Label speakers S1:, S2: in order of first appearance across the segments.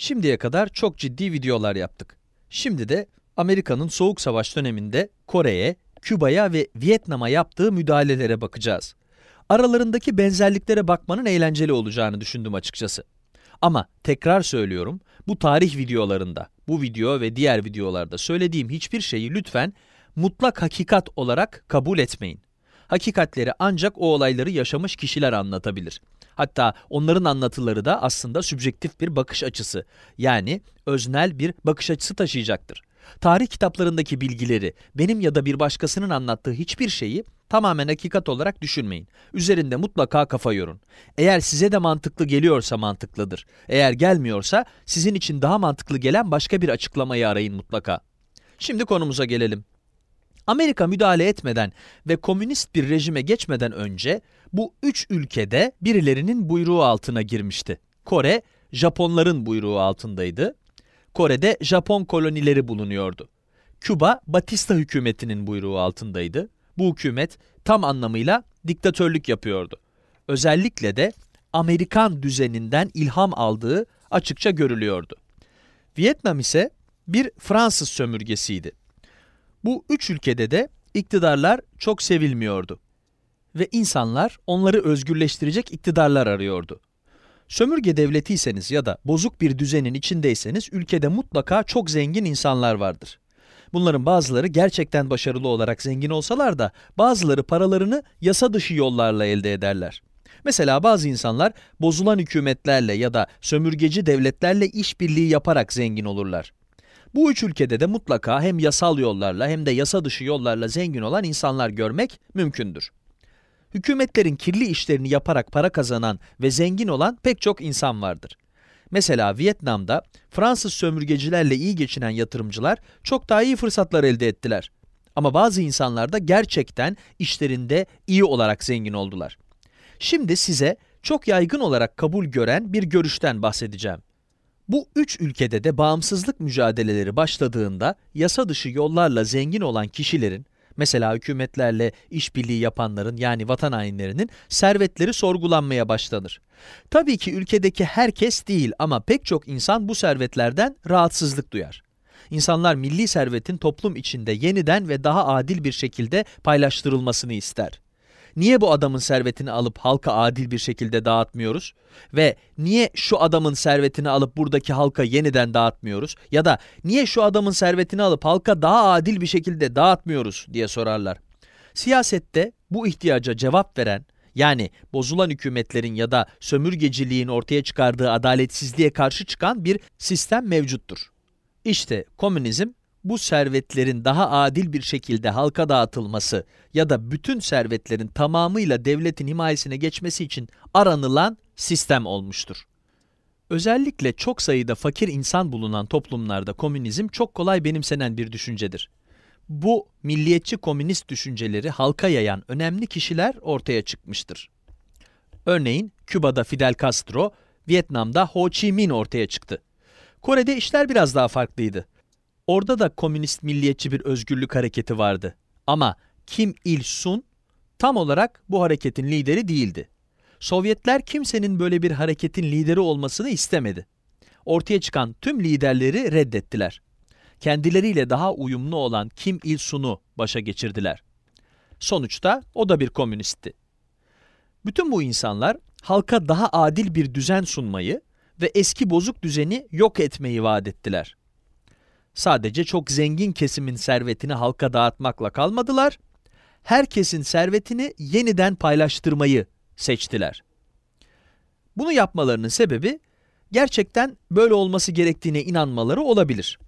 S1: Şimdiye kadar çok ciddi videolar yaptık. Şimdi de Amerika'nın Soğuk Savaş döneminde Kore'ye, Küba'ya ve Vietnam'a yaptığı müdahalelere bakacağız. Aralarındaki benzerliklere bakmanın eğlenceli olacağını düşündüm açıkçası. Ama tekrar söylüyorum, bu tarih videolarında, bu video ve diğer videolarda söylediğim hiçbir şeyi lütfen mutlak hakikat olarak kabul etmeyin. Hakikatleri ancak o olayları yaşamış kişiler anlatabilir. Hatta onların anlatıları da aslında sübjektif bir bakış açısı yani öznel bir bakış açısı taşıyacaktır. Tarih kitaplarındaki bilgileri, benim ya da bir başkasının anlattığı hiçbir şeyi tamamen hakikat olarak düşünmeyin. Üzerinde mutlaka kafa yorun. Eğer size de mantıklı geliyorsa mantıklıdır. Eğer gelmiyorsa sizin için daha mantıklı gelen başka bir açıklamayı arayın mutlaka. Şimdi konumuza gelelim. Amerika müdahale etmeden ve komünist bir rejime geçmeden önce bu üç ülkede birilerinin buyruğu altına girmişti. Kore, Japonların buyruğu altındaydı. Kore'de Japon kolonileri bulunuyordu. Küba, Batista hükümetinin buyruğu altındaydı. Bu hükümet tam anlamıyla diktatörlük yapıyordu. Özellikle de Amerikan düzeninden ilham aldığı açıkça görülüyordu. Vietnam ise bir Fransız sömürgesiydi. Bu üç ülkede de iktidarlar çok sevilmiyordu ve insanlar onları özgürleştirecek iktidarlar arıyordu. Sömürge devletiyseniz ya da bozuk bir düzenin içindeyseniz ülkede mutlaka çok zengin insanlar vardır. Bunların bazıları gerçekten başarılı olarak zengin olsalar da bazıları paralarını yasa dışı yollarla elde ederler. Mesela bazı insanlar bozulan hükümetlerle ya da sömürgeci devletlerle işbirliği yaparak zengin olurlar. Bu üç ülkede de mutlaka hem yasal yollarla hem de yasa dışı yollarla zengin olan insanlar görmek mümkündür. Hükümetlerin kirli işlerini yaparak para kazanan ve zengin olan pek çok insan vardır. Mesela Vietnam'da Fransız sömürgecilerle iyi geçinen yatırımcılar çok daha iyi fırsatlar elde ettiler. Ama bazı insanlar da gerçekten işlerinde iyi olarak zengin oldular. Şimdi size çok yaygın olarak kabul gören bir görüşten bahsedeceğim. Bu üç ülkede de bağımsızlık mücadeleleri başladığında yasa dışı yollarla zengin olan kişilerin, mesela hükümetlerle işbirliği yapanların yani vatan hainlerinin servetleri sorgulanmaya başlanır. Tabii ki ülkedeki herkes değil ama pek çok insan bu servetlerden rahatsızlık duyar. İnsanlar milli servetin toplum içinde yeniden ve daha adil bir şekilde paylaştırılmasını ister niye bu adamın servetini alıp halka adil bir şekilde dağıtmıyoruz? Ve niye şu adamın servetini alıp buradaki halka yeniden dağıtmıyoruz? Ya da niye şu adamın servetini alıp halka daha adil bir şekilde dağıtmıyoruz diye sorarlar. Siyasette bu ihtiyaca cevap veren yani bozulan hükümetlerin ya da sömürgeciliğin ortaya çıkardığı adaletsizliğe karşı çıkan bir sistem mevcuttur. İşte komünizm bu servetlerin daha adil bir şekilde halka dağıtılması ya da bütün servetlerin tamamıyla devletin himayesine geçmesi için aranılan sistem olmuştur. Özellikle çok sayıda fakir insan bulunan toplumlarda komünizm çok kolay benimsenen bir düşüncedir. Bu milliyetçi komünist düşünceleri halka yayan önemli kişiler ortaya çıkmıştır. Örneğin Küba'da Fidel Castro, Vietnam'da Ho Chi Minh ortaya çıktı. Kore'de işler biraz daha farklıydı. Orada da komünist milliyetçi bir özgürlük hareketi vardı. Ama Kim Il-sung tam olarak bu hareketin lideri değildi. Sovyetler kimsenin böyle bir hareketin lideri olmasını istemedi. Ortaya çıkan tüm liderleri reddettiler. Kendileriyle daha uyumlu olan Kim il Sun'u başa geçirdiler. Sonuçta o da bir komünistti. Bütün bu insanlar halka daha adil bir düzen sunmayı ve eski bozuk düzeni yok etmeyi vaat ettiler. Sadece çok zengin kesimin servetini halka dağıtmakla kalmadılar, herkesin servetini yeniden paylaştırmayı seçtiler. Bunu yapmalarının sebebi gerçekten böyle olması gerektiğine inanmaları olabilir.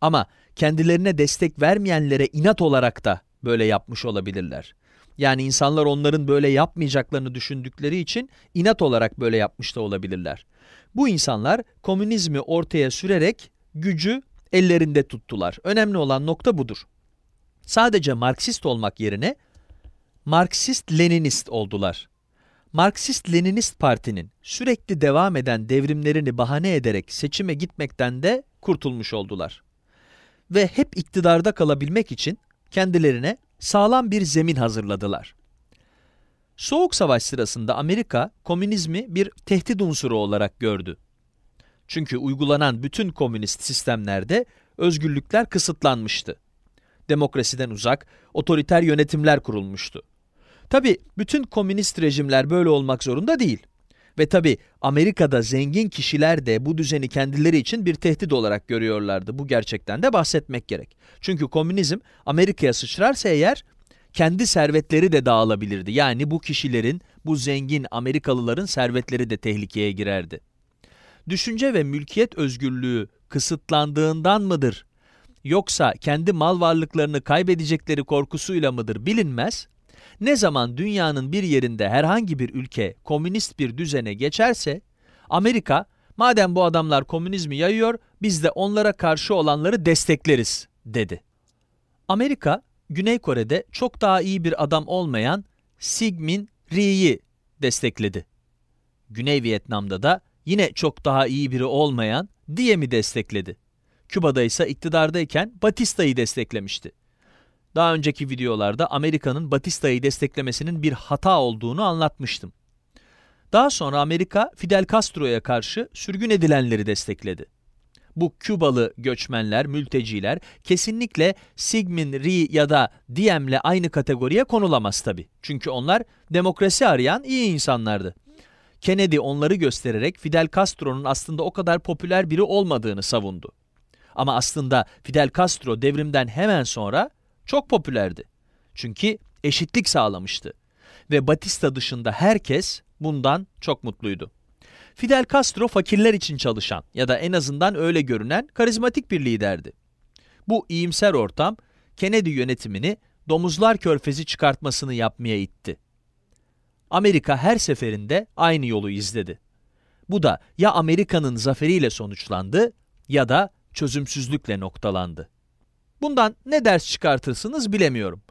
S1: Ama kendilerine destek vermeyenlere inat olarak da böyle yapmış olabilirler. Yani insanlar onların böyle yapmayacaklarını düşündükleri için inat olarak böyle yapmış da olabilirler. Bu insanlar komünizmi ortaya sürerek gücü ellerinde tuttular. Önemli olan nokta budur. Sadece Marksist olmak yerine Marksist-Leninist oldular. Marksist-Leninist partinin sürekli devam eden devrimlerini bahane ederek seçime gitmekten de kurtulmuş oldular. Ve hep iktidarda kalabilmek için kendilerine sağlam bir zemin hazırladılar. Soğuk Savaş sırasında Amerika komünizmi bir tehdit unsuru olarak gördü çünkü uygulanan bütün komünist sistemlerde özgürlükler kısıtlanmıştı. Demokrasiden uzak, otoriter yönetimler kurulmuştu. Tabi bütün komünist rejimler böyle olmak zorunda değil. Ve tabi Amerika'da zengin kişiler de bu düzeni kendileri için bir tehdit olarak görüyorlardı. Bu gerçekten de bahsetmek gerek. Çünkü komünizm Amerika'ya sıçrarsa eğer kendi servetleri de dağılabilirdi. Yani bu kişilerin, bu zengin Amerikalıların servetleri de tehlikeye girerdi düşünce ve mülkiyet özgürlüğü kısıtlandığından mıdır? Yoksa kendi mal varlıklarını kaybedecekleri korkusuyla mıdır bilinmez. Ne zaman dünyanın bir yerinde herhangi bir ülke komünist bir düzene geçerse, Amerika, madem bu adamlar komünizmi yayıyor, biz de onlara karşı olanları destekleriz, dedi. Amerika, Güney Kore'de çok daha iyi bir adam olmayan Sigmin Rhee'yi destekledi. Güney Vietnam'da da yine çok daha iyi biri olmayan Diem'i destekledi. Küba'da ise iktidardayken Batista'yı desteklemişti. Daha önceki videolarda Amerika'nın Batista'yı desteklemesinin bir hata olduğunu anlatmıştım. Daha sonra Amerika Fidel Castro'ya karşı sürgün edilenleri destekledi. Bu Kübalı göçmenler, mülteciler kesinlikle Sigmund Rhee ya da Diem'le aynı kategoriye konulamaz tabii, Çünkü onlar demokrasi arayan iyi insanlardı. Kennedy onları göstererek Fidel Castro'nun aslında o kadar popüler biri olmadığını savundu. Ama aslında Fidel Castro devrimden hemen sonra çok popülerdi. Çünkü eşitlik sağlamıştı. Ve Batista dışında herkes bundan çok mutluydu. Fidel Castro fakirler için çalışan ya da en azından öyle görünen karizmatik bir liderdi. Bu iyimser ortam Kennedy yönetimini domuzlar körfezi çıkartmasını yapmaya itti. Amerika her seferinde aynı yolu izledi. Bu da ya Amerika'nın zaferiyle sonuçlandı ya da çözümsüzlükle noktalandı. Bundan ne ders çıkartırsınız bilemiyorum.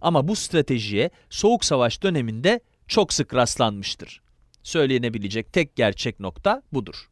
S1: Ama bu stratejiye Soğuk Savaş döneminde çok sık rastlanmıştır. Söylenebilecek tek gerçek nokta budur.